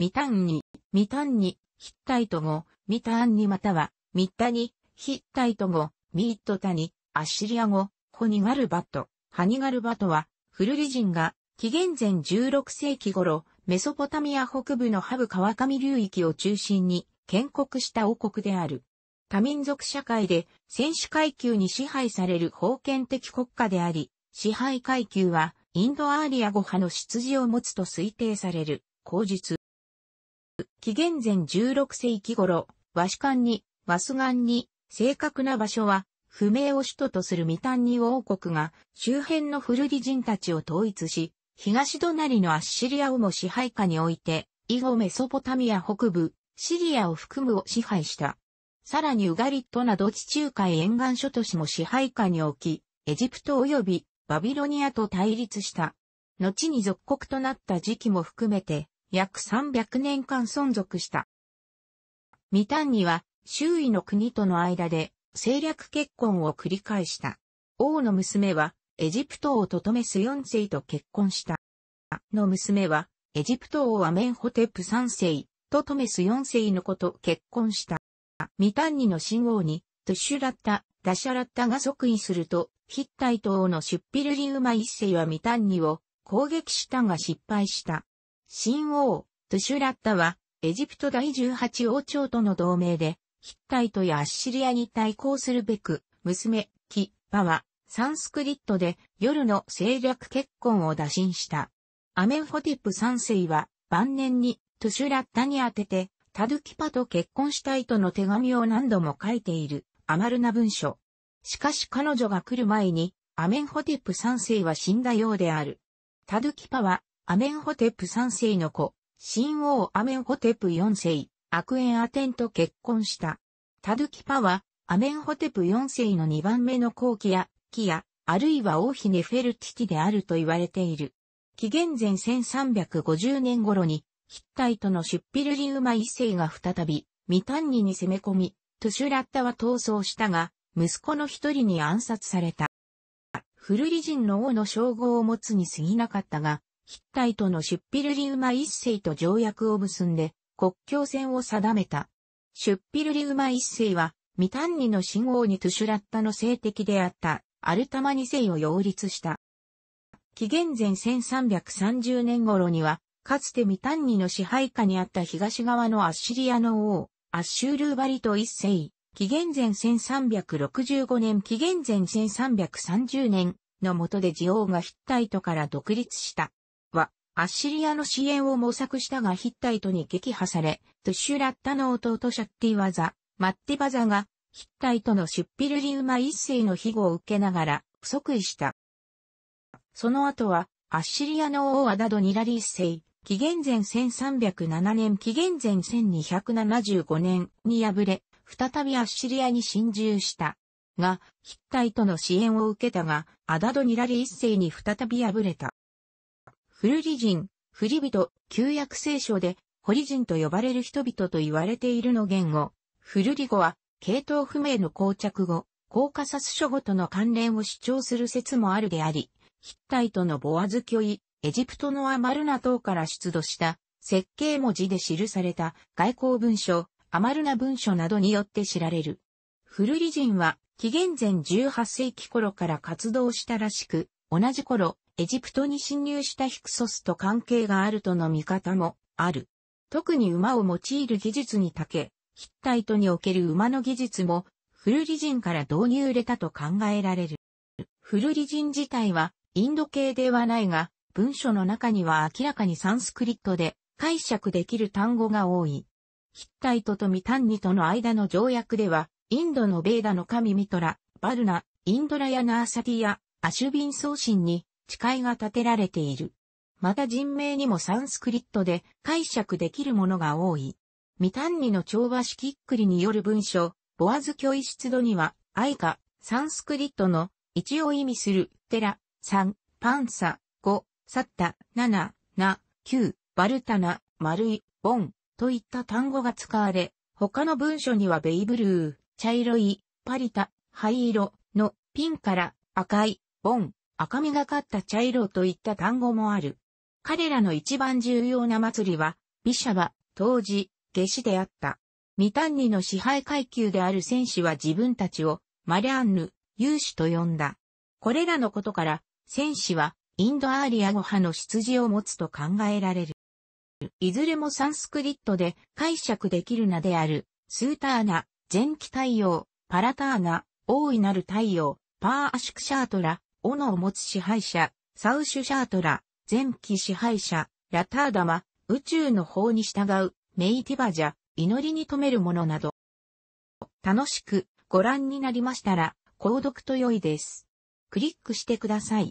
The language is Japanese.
ミタンニ、ミタンニ、ヒッタイト語、ミタンニまたは、ミッタニ、ヒッタイト語、ミーットタニ、アッシリア語、ホニガルバット、ハニガルバトは、フルリ人が、紀元前16世紀頃、メソポタミア北部のハブ川上流域を中心に、建国した王国である。多民族社会で、選手階級に支配される封建的国家であり、支配階級は、インドアーリア語派の出自を持つと推定される、口述。紀元前16世紀頃、ワシカンに、ワスガンに、正確な場所は、不明を首都とするミタンニ王国が、周辺の古里人たちを統一し、東隣のアッシリアをも支配下に置いて、以後メソポタミア北部、シリアを含むを支配した。さらにウガリットなど地中海沿岸諸都市も支配下に置き、エジプト及びバビロニアと対立した。後に属国となった時期も含めて、約300年間存続した。ミタンニは周囲の国との間で政略結婚を繰り返した。王の娘はエジプト王トトメス4世と結婚した。の娘はエジプト王アメンホテプ3世トトメス4世の子と結婚した。ミタンニの信号にトシュラッタ、ダシャラッタが即位すると、ヒッタイト王のシュッピルリウマ一世はミタンニを攻撃したが失敗した。新王、トゥシュラッタは、エジプト第18王朝との同盟で、ヒッタイトやアッシリアに対抗するべく、娘、キ、パは、サンスクリットで夜の政略結婚を打診した。アメンホティプ三世は晩年にトゥシュラッタに宛ててタドゥキパと結婚したいとの手紙を何度も書いているアマルナ文書。しかし彼女が来る前にアメンホティプ三世は死んだようである。タドゥキパはアメンホテプ3世の子、新王アメンホテプ4世、アクエンアテンと結婚した。タドゥキパは、アメンホテプ4世の2番目の後期や、キア、あるいは王妃ネフェルティティであると言われている。紀元前1350年頃に、ヒッタイトのシュッピルリウマ一世が再び、ミタンニに攻め込み、トゥシュラッタは逃走したが、息子の一人に暗殺された。フルリ人の王の称号を持つに過ぎなかったが、ヒッタイトのシュッピルリウマ一世と条約を結んで、国境線を定めた。シュッピルリウマ一世は、ミタンニの信号にトゥシュラッタの性敵であった、アルタマニ世を擁立した。紀元前1330年頃には、かつてミタンニの支配下にあった東側のアッシリアの王、アッシュールーバリト一世、紀元前1365年、紀元前1330年の下でジオウがヒッタイトから独立した。アッシリアの支援を模索したがヒッタイトに撃破され、トゥッシュラッタの弟シャッティワザ、マッティバザが、ヒッタイトのシュッピルリウマ一世の庇護を受けながら、不足位した。その後は、アッシリアの王アダドニラリ一世、紀元前1307年紀元前1275年に敗れ、再びアッシリアに侵入した。が、ヒッタイトの支援を受けたが、アダドニラリ一世に再び敗れた。古里人、フリ人、旧約聖書で、ホリ人と呼ばれる人々と言われているの言語。フルリ語は、系統不明の膠着語、コーカサス諸語との関連を主張する説もあるであり、ヒッタイトのボアズキョイ、エジプトのアマルナ島から出土した設計文字で記された外交文書、アマルナ文書などによって知られる。フルリ人は紀元前18世紀頃から活動したらしく、同じ頃、エジプトに侵入したヒクソスと関係があるとの見方もある。特に馬を用いる技術に長け、ヒッタイトにおける馬の技術も、フルリジンから導入れたと考えられる。フルリジン自体は、インド系ではないが、文書の中には明らかにサンスクリットで解釈できる単語が多い。ヒッタイトとミタンニとの間の条約では、インドのベーダの神ミトラ、バルナ、インドラやナーサティア、アシュビン送信に誓いが立てられている。また人名にもサンスクリットで解釈できるものが多い。ミタンニの調和式っくりによる文章、ボアズ教室度には、愛が、サンスクリットの、一を意味する、テラ、3、パンサ、5、サッタ、7、ナ、9、バルタナ、丸い、ボン、といった単語が使われ、他の文書にはベイブルー、茶色い、パリタ、灰色の、ピンから、赤い、ボン、赤みがかった茶色といった単語もある。彼らの一番重要な祭りは、美シは、当時、下死であった。ミタンニの支配階級である戦士は自分たちを、マリアンヌ、勇士と呼んだ。これらのことから、戦士は、インドアーリア語派の羊を持つと考えられる。いずれもサンスクリットで解釈できる名である、スーターナ、前期太陽、パラターナ、大いなる太陽、パーアシュクシャートラ、斧を持つ支配者、サウシュシャートラ、前期支配者、ラターダマ、宇宙の法に従う、メイティバジャ、祈りに留めるものなど。楽しくご覧になりましたら、購読と良いです。クリックしてください。